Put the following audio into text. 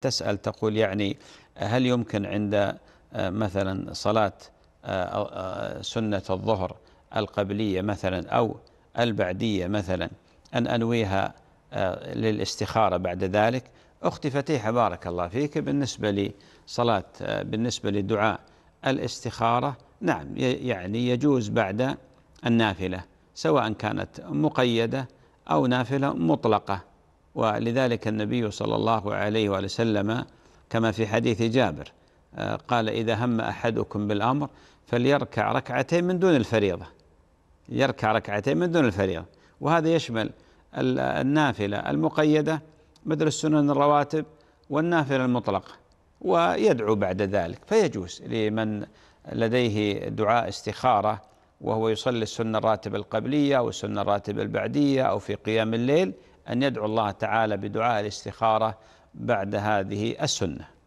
تسأل تقول يعني هل يمكن عند آه، مثلا صلاة آه، آه، سنة الظهر القبلية مثلا أو البعدية مثلا أن أنويها للاستخارة بعد ذلك أختي فتيحة بارك الله فيك بالنسبة لصلاة بالنسبة لدعاء الاستخارة نعم يعني يجوز بعد النافلة سواء كانت مقيدة أو نافلة مطلقة ولذلك النبي صلى الله عليه وسلم كما في حديث جابر آه، قال إذا هم أحدكم بالأمر فليركع ركعتين من دون الفريضة يركع ركعتين من دون الفريضة وهذا يشمل النافلة المقيدة مثل السنن الرواتب والنافلة المطلقة ويدعو بعد ذلك فيجوز لمن لديه دعاء استخارة وهو يصلي السنة الراتبة القبلية والسنة الراتبة البعدية أو في قيام الليل أن يدعو الله تعالى بدعاء الاستخارة بعد هذه السنة